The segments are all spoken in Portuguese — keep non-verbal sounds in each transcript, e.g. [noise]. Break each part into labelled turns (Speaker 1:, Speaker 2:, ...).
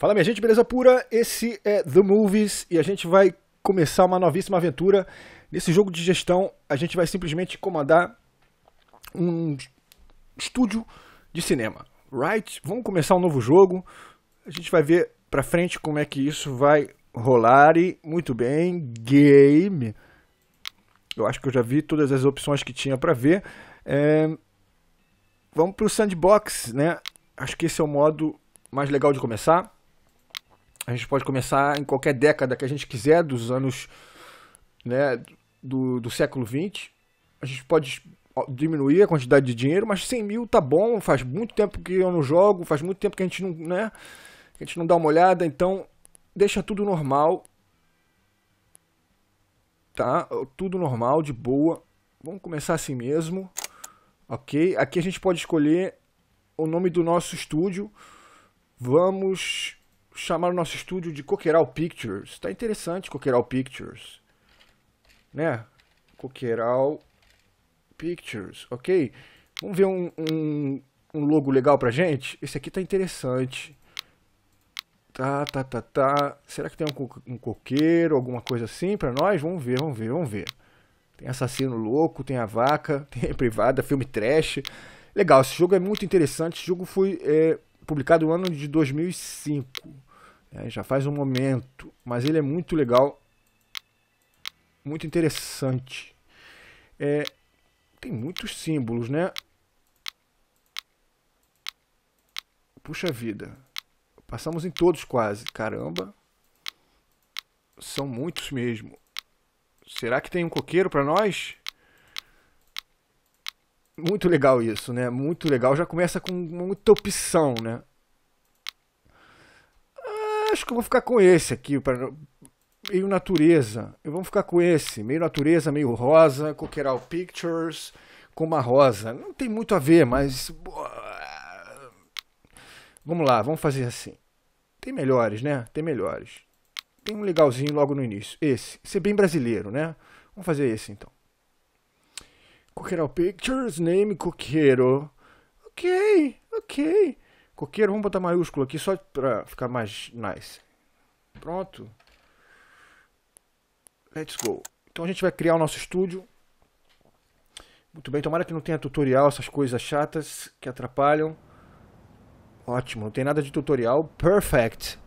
Speaker 1: Fala minha gente, beleza pura? Esse é The Movies e a gente vai começar uma novíssima aventura. Nesse jogo de gestão, a gente vai simplesmente comandar um estúdio de cinema. Right? Vamos começar um novo jogo. A gente vai ver pra frente como é que isso vai rolar e muito bem, game. Eu acho que eu já vi todas as opções que tinha para ver. É... Vamos pro sandbox, né? Acho que esse é o modo mais legal de começar. A gente pode começar em qualquer década que a gente quiser, dos anos né, do, do século XX. A gente pode diminuir a quantidade de dinheiro, mas 100 mil tá bom. Faz muito tempo que eu não jogo, faz muito tempo que a gente não, né, a gente não dá uma olhada. Então, deixa tudo normal. Tá? Tudo normal, de boa. Vamos começar assim mesmo. Ok? Aqui a gente pode escolher o nome do nosso estúdio. Vamos chamar o nosso estúdio de Coqueral Pictures. Tá interessante Coqueral Pictures. Né? Coqueral Pictures, ok? Vamos ver um, um, um logo legal pra gente? Esse aqui tá interessante. Tá, tá, tá, tá. Será que tem um, um coqueiro, alguma coisa assim pra nós? Vamos ver, vamos ver, vamos ver. Tem Assassino Louco, tem A Vaca, [laughs] tem a Privada, filme trash. Legal, esse jogo é muito interessante. Esse jogo foi é, publicado no ano de 2005. É, já faz um momento, mas ele é muito legal, muito interessante. É, tem muitos símbolos, né? Puxa vida. Passamos em todos quase. Caramba. São muitos mesmo. Será que tem um coqueiro para nós? Muito legal isso, né? Muito legal. Já começa com muita opção, né? acho que eu vou ficar com esse aqui, pra, meio natureza. Eu vou ficar com esse, meio natureza, meio rosa, Coqueral Pictures com uma rosa. Não tem muito a ver, mas vamos lá, vamos fazer assim. Tem melhores, né? Tem melhores. Tem um legalzinho logo no início. Esse, ser é bem brasileiro, né? Vamos fazer esse então. Coqueral Pictures, name Coqueiro. Ok, ok. Coqueiro, vamos botar maiúsculo aqui só para ficar mais nice. Pronto. Let's go. Então a gente vai criar o nosso estúdio. Muito bem, tomara que não tenha tutorial, essas coisas chatas que atrapalham. Ótimo, não tem nada de tutorial. Perfect.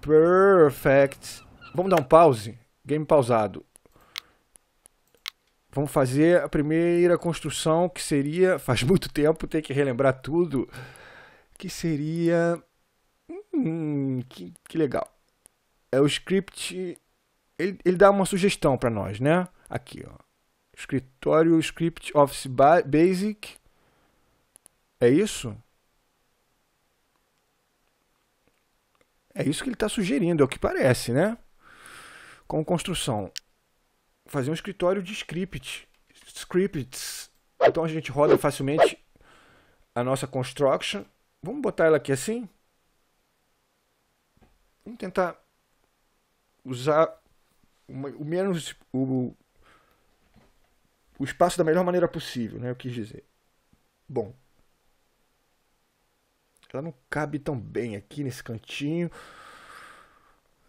Speaker 1: Perfect. Vamos dar um pause. Game pausado. Vamos fazer a primeira construção que seria... Faz muito tempo, tem que relembrar tudo que seria. Hum, que, que legal. É o script. Ele, ele dá uma sugestão para nós, né? Aqui, ó. Escritório Script Office Basic. É isso? É isso que ele está sugerindo, é o que parece, né? Como construção. Fazer um escritório de script. Scripts. Então a gente roda facilmente a nossa construction. Vamos botar ela aqui assim. Vamos tentar usar o menos o, o espaço da melhor maneira possível, né? Eu quis dizer. Bom, ela não cabe tão bem aqui nesse cantinho.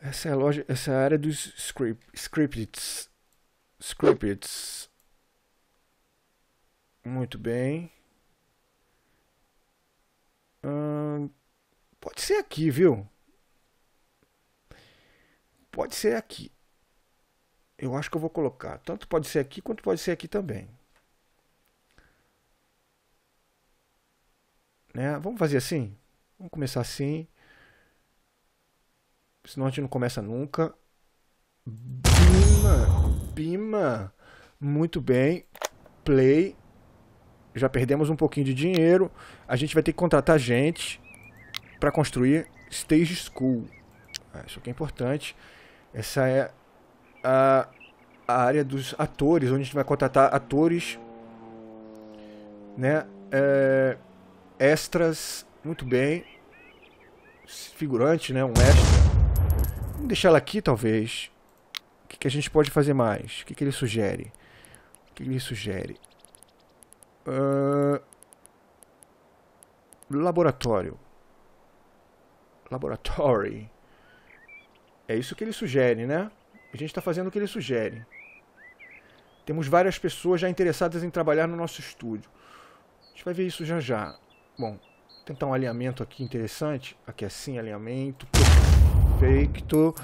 Speaker 1: Essa é a loja, essa é a área dos script, scripts. Scripts. Muito bem. Hum, pode ser aqui, viu? Pode ser aqui. Eu acho que eu vou colocar. Tanto pode ser aqui quanto pode ser aqui também. Né? Vamos fazer assim? Vamos começar assim. Senão a gente não começa nunca. Bima! Bima! Muito bem. Play já perdemos um pouquinho de dinheiro, a gente vai ter que contratar gente para construir Stage School. Ah, isso aqui é importante. Essa é a, a, área dos atores, onde a gente vai contratar atores, né, é, extras, muito bem, figurante, né, um extra. Vamos deixar ela aqui, talvez. O que, que a gente pode fazer mais? O que, que ele sugere? O que ele sugere? Ah, laboratório, laboratório. Laboratory. É isso que ele sugere, né? A gente está fazendo o que ele sugere. Temos várias pessoas já interessadas em trabalhar no nosso estúdio. A gente vai ver isso já já. Bom, tentar um alinhamento aqui interessante. Aqui assim, alinhamento. Perfeito.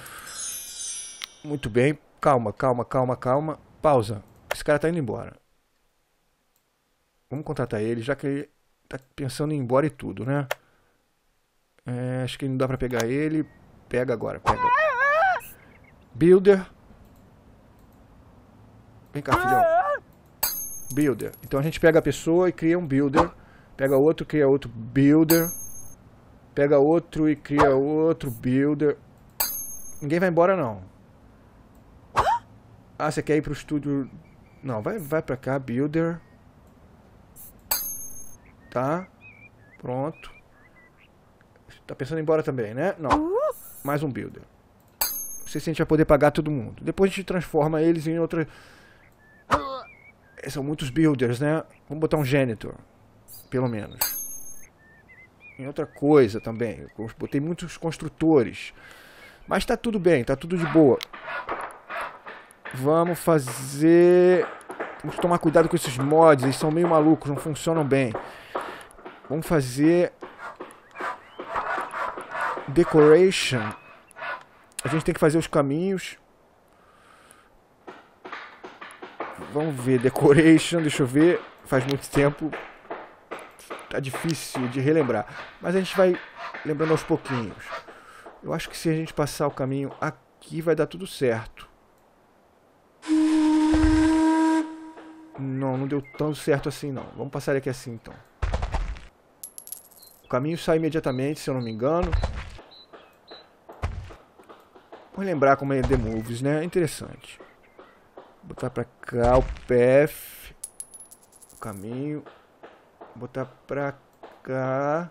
Speaker 1: Muito bem. Calma, calma, calma, calma. Pausa. Esse cara tá indo embora. Vamos contratar ele, já que ele tá pensando em ir embora e tudo, né? É, acho que não dá pra pegar ele. Pega agora, pega. Builder. Vem cá, filhão. Builder. Então a gente pega a pessoa e cria um builder. Pega outro, cria outro builder. Pega outro e cria outro builder. Ninguém vai embora, não. Ah, você quer ir pro estúdio... Não, vai, vai pra cá, builder. Tá. Pronto. Tá pensando em ir embora também, né? Não. Mais um builder. Não sei se a gente vai poder pagar todo mundo. Depois a gente transforma eles em outra... São muitos builders, né? Vamos botar um janitor. Pelo menos. Em outra coisa também. Eu botei muitos construtores. Mas tá tudo bem, tá tudo de boa. Vamos fazer... Vamos tomar cuidado com esses mods, eles são meio malucos, não funcionam bem. Vamos fazer decoration. A gente tem que fazer os caminhos. Vamos ver decoration, deixa eu ver. Faz muito tempo. Tá difícil de relembrar, mas a gente vai lembrando aos pouquinhos. Eu acho que se a gente passar o caminho aqui vai dar tudo certo. Não, não deu tão certo assim não. Vamos passar aqui assim então caminho sai imediatamente, se eu não me engano. Vou lembrar como é The Moves, né? Interessante. Vou botar pra cá o path. O caminho. Vou botar pra cá.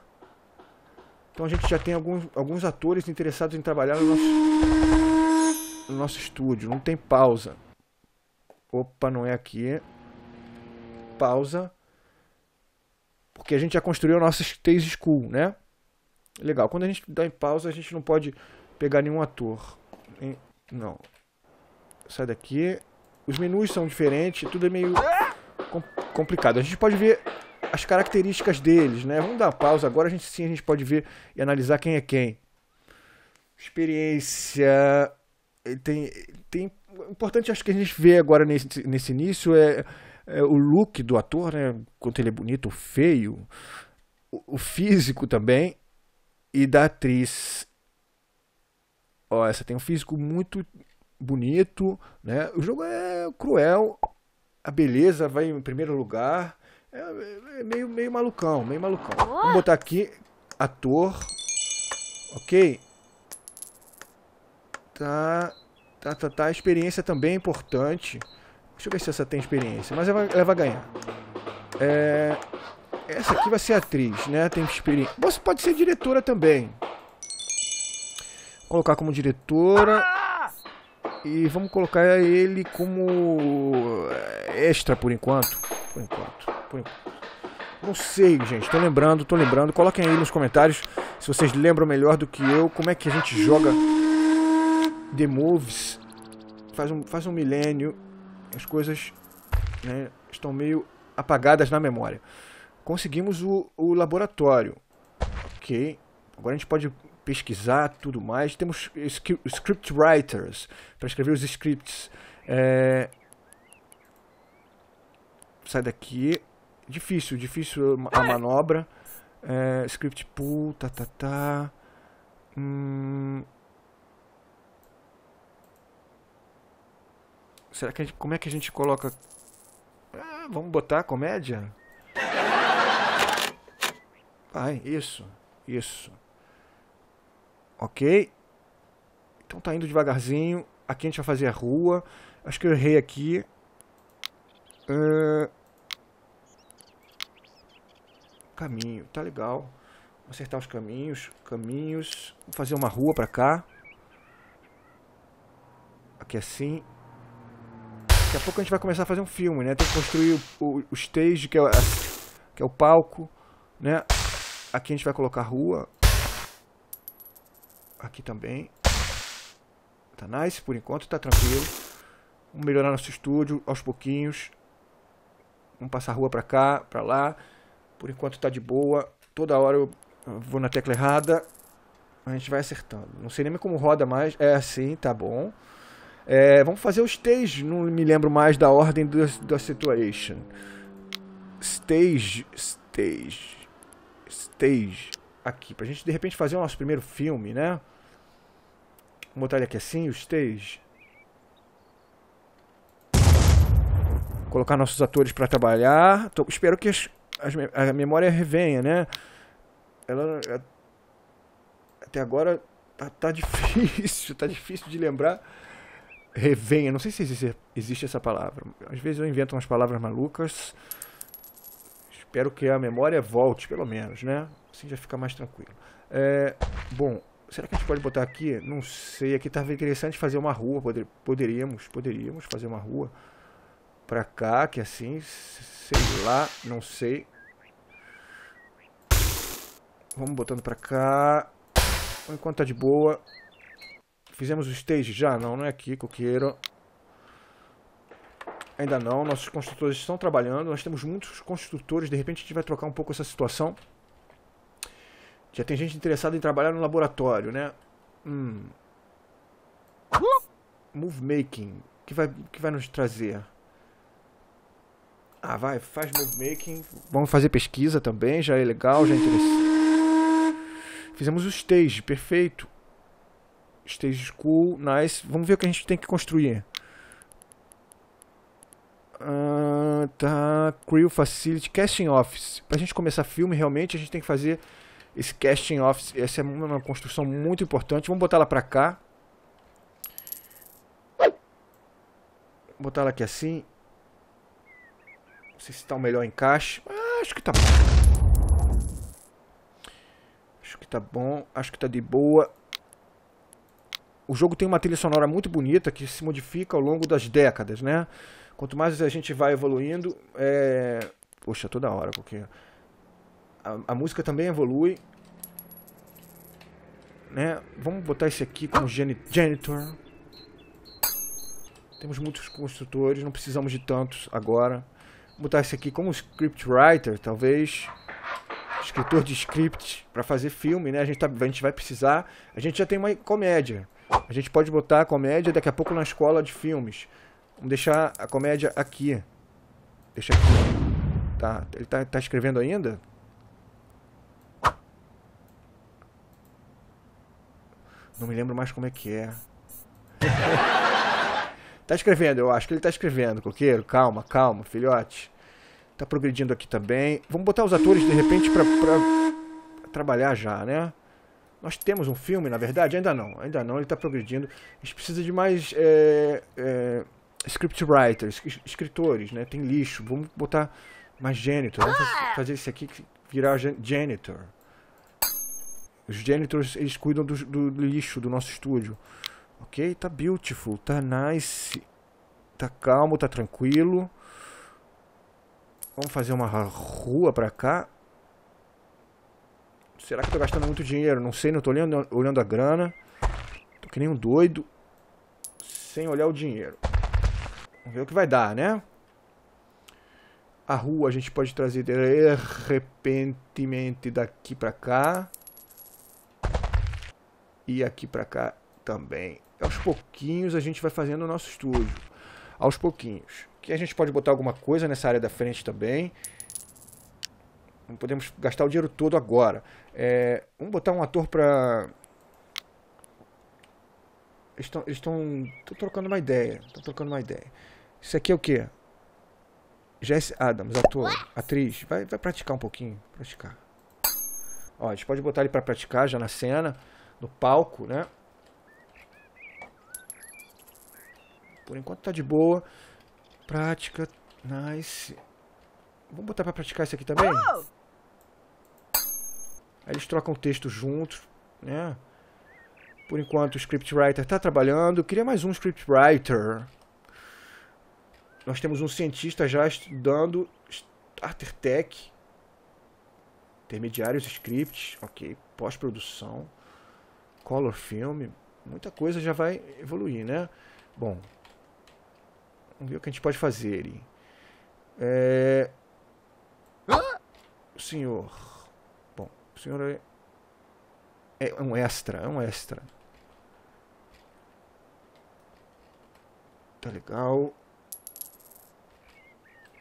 Speaker 1: Então a gente já tem alguns, alguns atores interessados em trabalhar no nosso, no nosso estúdio. Não tem pausa. Opa, não é aqui. Pausa. Porque a gente já construiu a nossa stage school, né? Legal. Quando a gente dá em pausa, a gente não pode pegar nenhum ator. Não. Sai daqui. Os menus são diferentes, tudo é meio complicado. A gente pode ver as características deles, né? Vamos dar pausa agora, a gente sim a gente pode ver e analisar quem é quem. Experiência, tem tem importante acho que a gente vê agora nesse, nesse início é é, o look do ator, né? Quanto ele é bonito, feio, o, o físico também, e da atriz. Ó, oh, essa tem um físico muito bonito, né? O jogo é cruel, a beleza vai em primeiro lugar. É, é, é meio, meio malucão, meio malucão. Vamos botar aqui ator. Ok? Tá, tá, tá, tá. A experiência também é importante. Deixa eu ver se essa tem experiência. Mas ela, ela vai ganhar. É, essa aqui vai ser atriz, né? Tem experiência. Você pode ser diretora também. Vou colocar como diretora. E vamos colocar ele como extra por enquanto. Por enquanto. Por enquanto. Não sei, gente. Tô lembrando, tô lembrando. Coloquem aí nos comentários se vocês lembram melhor do que eu como é que a gente joga The Moves. Faz um, faz um milênio as coisas né, estão meio apagadas na memória. Conseguimos o, o laboratório. Ok. Agora a gente pode pesquisar tudo mais. Temos script writers para escrever os scripts. É... Sai daqui. Difícil, difícil a manobra. É... Script pool, tá, tá, tá. Hum... Será que gente, como é que a gente coloca? Ah, vamos botar comédia? Ai, isso, isso. Ok. Então tá indo devagarzinho. Aqui a gente vai fazer a rua. Acho que eu errei aqui. Uh... Caminho, tá legal. Vou acertar os caminhos, caminhos. Vou fazer uma rua pra cá. Aqui assim. Daqui a pouco a gente vai começar a fazer um filme, né? Tem que construir o, o, o stage, que é, que é o palco, né? Aqui a gente vai colocar rua. Aqui também. Tá nice por enquanto, tá tranquilo. Vamos melhorar nosso estúdio aos pouquinhos. Vamos passar a rua pra cá, pra lá. Por enquanto tá de boa. Toda hora eu vou na tecla errada. A gente vai acertando. Não sei nem como roda mais. É assim, tá bom. É, vamos fazer o stage, não me lembro mais da ordem do, da situation. Stage, stage, stage. Aqui, pra gente de repente fazer o nosso primeiro filme, né? Vamos botar ele aqui assim, o stage. Colocar nossos atores para trabalhar. Tô, espero que as, as, a memória revenha, né? Ela, é, até agora tá, tá [laughs] difícil, tá difícil de lembrar revenha, não sei se existe, existe essa palavra. Às vezes eu invento umas palavras malucas. Espero que a memória volte, pelo menos, né? Assim já fica mais tranquilo. É, bom, será que a gente pode botar aqui? Não sei, aqui estava interessante fazer uma rua. Poder, poderíamos, poderíamos fazer uma rua pra cá, que assim, sei lá, não sei. Vamos botando pra cá. Enquanto tá de boa, Fizemos o stage já? Não, não é aqui, coqueiro. Ainda não, nossos construtores estão trabalhando. Nós temos muitos construtores, de repente a gente vai trocar um pouco essa situação. Já tem gente interessada em trabalhar no laboratório, né? Hum. Move making. Que vai, que vai nos trazer? Ah, vai, faz move making. Vamos fazer pesquisa também, já é legal, já é interessante. Fizemos o stage, perfeito. Stage School, nice. Vamos ver o que a gente tem que construir. Uh, tá, Crew Facility, Casting Office. Pra gente começar filme, realmente, a gente tem que fazer esse Casting Office. Essa é uma construção muito importante. Vamos botar ela pra cá. Vou botar ela aqui assim. Não sei se tá o melhor encaixe. Ah, acho que tá bom. Acho que tá bom. Acho que tá de boa o jogo tem uma trilha sonora muito bonita que se modifica ao longo das décadas, né? Quanto mais a gente vai evoluindo, é... Poxa, toda hora, porque... A, a música também evolui, né? Vamos botar esse aqui como janitor. Temos muitos construtores, não precisamos de tantos agora. Vou botar esse aqui como script writer, talvez. Escritor de script para fazer filme, né? A gente, tá, a gente vai precisar. A gente já tem uma comédia. A gente pode botar a comédia daqui a pouco na escola de filmes. Vamos deixar a comédia aqui. Deixa aqui. Tá, ele tá, tá escrevendo ainda? Não me lembro mais como é que é. [laughs] tá escrevendo, eu acho que ele tá escrevendo, coqueiro. Calma, calma, filhote. Tá progredindo aqui também. Vamos botar os atores de repente pra, pra trabalhar já, né? Nós temos um filme, na verdade? Ainda não, ainda não, ele está progredindo. A gente precisa de mais é, é, escritores, né? Tem lixo, vamos botar mais janitor. Vamos ah! fazer isso aqui virar janitor. Os janitors, eles cuidam do, do lixo do nosso estúdio. Ok? Tá beautiful, tá nice, tá calmo, tá tranquilo. Vamos fazer uma rua pra cá será que tô gastando muito dinheiro? Não sei, não tô olhando, olhando a grana. Tô que nem um doido. Sem olhar o dinheiro. Vamos ver o que vai dar, né? A rua a gente pode trazer de repentemente daqui pra cá. E aqui pra cá também. Aos pouquinhos a gente vai fazendo o nosso estúdio. Aos pouquinhos. Que a gente pode botar alguma coisa nessa área da frente também. Não podemos gastar o dinheiro todo agora. É, vamos botar um ator para estão estão trocando uma ideia, estão trocando uma ideia. Isso aqui é o quê? Jesse Adams, ator, atriz, vai, vai praticar um pouquinho, praticar. Ó, a gente pode botar ele para praticar já na cena, no palco, né? Por enquanto tá de boa. Prática, nice. Vamos botar para praticar isso aqui também? Oh! eles trocam texto juntos, né? Por enquanto o scriptwriter está trabalhando. queria mais um scriptwriter. Nós temos um cientista já estudando Starter Tech. Intermediários, scripts, ok. Pós-produção. Color film. Muita coisa já vai evoluir, né? Bom. Vamos ver o que a gente pode fazer. É... Ah! Senhor... O senhor é, é um extra, é um extra. Tá legal.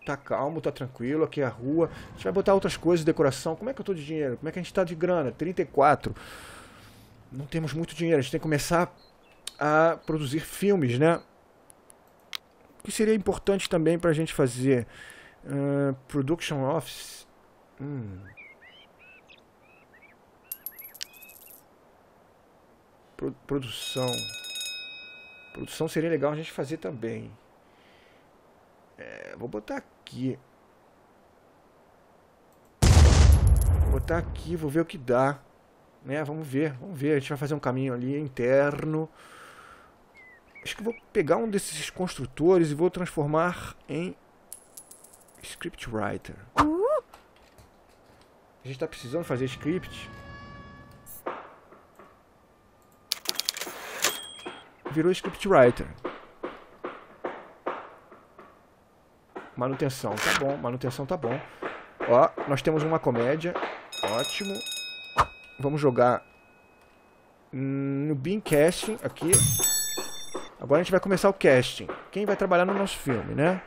Speaker 1: Tá calmo, tá tranquilo, aqui é a rua. A gente vai botar outras coisas, decoração. Como é que eu tô de dinheiro? Como é que a gente tá de grana? 34. Não temos muito dinheiro, a gente tem que começar a produzir filmes, né? O que seria importante também pra gente fazer? Uh, production Office. Hum. produção. Produção seria legal a gente fazer também. É, vou botar aqui. Vou botar aqui, vou ver o que dá. Né, vamos ver, vamos ver. A gente vai fazer um caminho ali interno. Acho que vou pegar um desses construtores e vou transformar em script writer. Uh! A gente está precisando fazer script. virou scriptwriter. Manutenção, tá bom. Manutenção, tá bom. Ó, nós temos uma comédia. Ótimo. Vamos jogar no Bean Casting aqui. Agora a gente vai começar o casting. Quem vai trabalhar no nosso filme, né?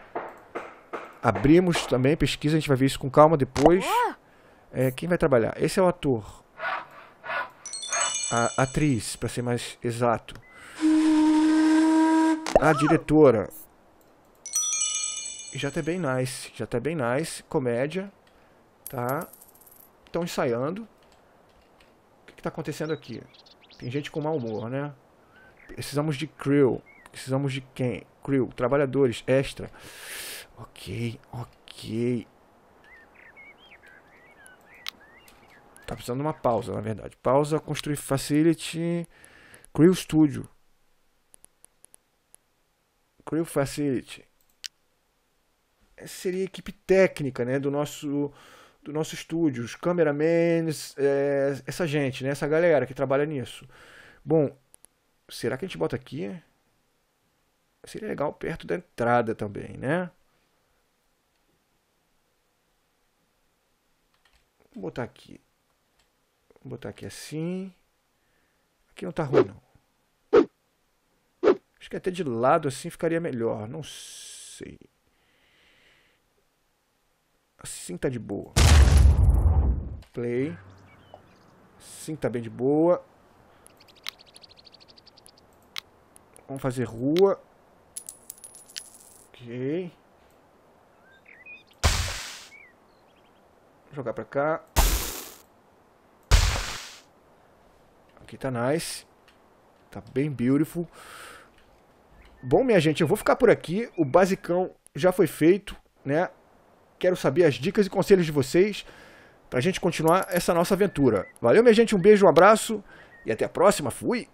Speaker 1: Abrimos também pesquisa, a gente vai ver isso com calma depois. É, quem vai trabalhar? Esse é o ator. A atriz, para ser mais exato a diretora. Já tá bem nice, já tá bem nice, comédia, tá? Estão ensaiando. O que, que tá acontecendo aqui? Tem gente com mau humor, né? Precisamos de crew. Precisamos de quem? Crew, trabalhadores, extra. Ok, ok. Tá precisando de uma pausa, na verdade. Pausa, construir facility, crew studio. Crew Facility. Essa seria a equipe técnica né, do nosso do nosso estúdio, os cameramans, é, essa gente, né, essa galera que trabalha nisso. Bom, será que a gente bota aqui? Seria legal perto da entrada também, né? Vou botar aqui. Vou botar aqui assim. Aqui não tá ruim, não. Acho que até de lado assim ficaria melhor. Não sei. Assim tá de boa. Play. Assim tá bem de boa. Vamos fazer rua. Ok. jogar pra cá. Aqui tá nice. Tá bem beautiful. Bom, minha gente, eu vou ficar por aqui. O basicão já foi feito, né? Quero saber as dicas e conselhos de vocês para a gente continuar essa nossa aventura. Valeu, minha gente, um beijo, um abraço e até a próxima. Fui!